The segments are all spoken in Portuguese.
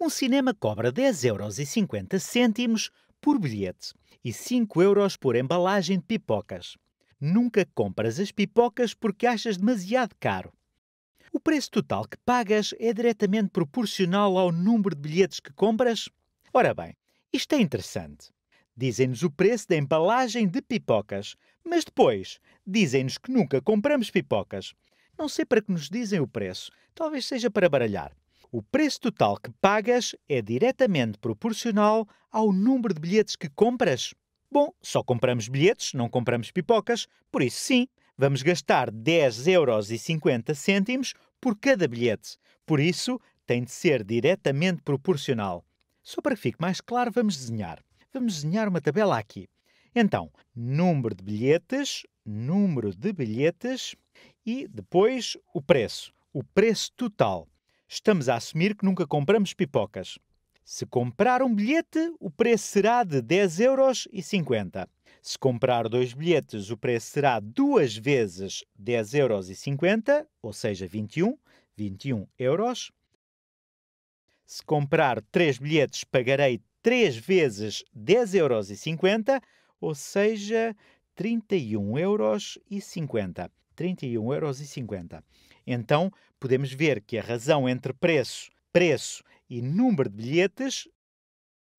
um cinema cobra 10,50€ por bilhete e 5 euros por embalagem de pipocas. Nunca compras as pipocas porque achas demasiado caro. O preço total que pagas é diretamente proporcional ao número de bilhetes que compras? Ora bem, isto é interessante. Dizem-nos o preço da embalagem de pipocas, mas depois dizem-nos que nunca compramos pipocas. Não sei para que nos dizem o preço, talvez seja para baralhar. O preço total que pagas é diretamente proporcional ao número de bilhetes que compras. Bom, só compramos bilhetes, não compramos pipocas, por isso sim, vamos gastar 10,50 euros por cada bilhete. Por isso, tem de ser diretamente proporcional. Só para que fique mais claro, vamos desenhar. Vamos desenhar uma tabela aqui. Então, número de bilhetes, número de bilhetes e depois o preço, o preço total estamos a assumir que nunca compramos pipocas. Se comprar um bilhete, o preço será de 10 euros e 50. Se comprar dois bilhetes, o preço será duas vezes 10 euros e 50, ou seja, 21, 21 euros. Se comprar três bilhetes, pagarei três vezes 10 euros e 50, ou seja, 31 euros e 50. 31 euros e 50. Então, podemos ver que a razão entre preço, preço e número de bilhetes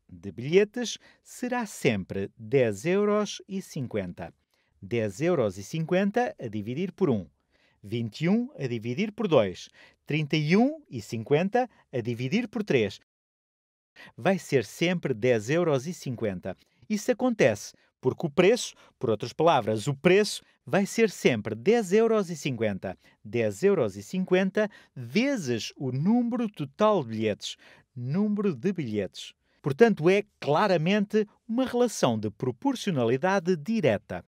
de bilhetes será sempre 10,50 euros 10,50 euros a dividir por 1, 21 a dividir por 2, 31 e 50 a dividir por 3. Vai ser sempre 10,50 euros isso acontece porque o preço, por outras palavras, o preço vai ser sempre 10,50 euros. 10,50 euros vezes o número total de bilhetes. Número de bilhetes. Portanto, é claramente uma relação de proporcionalidade direta.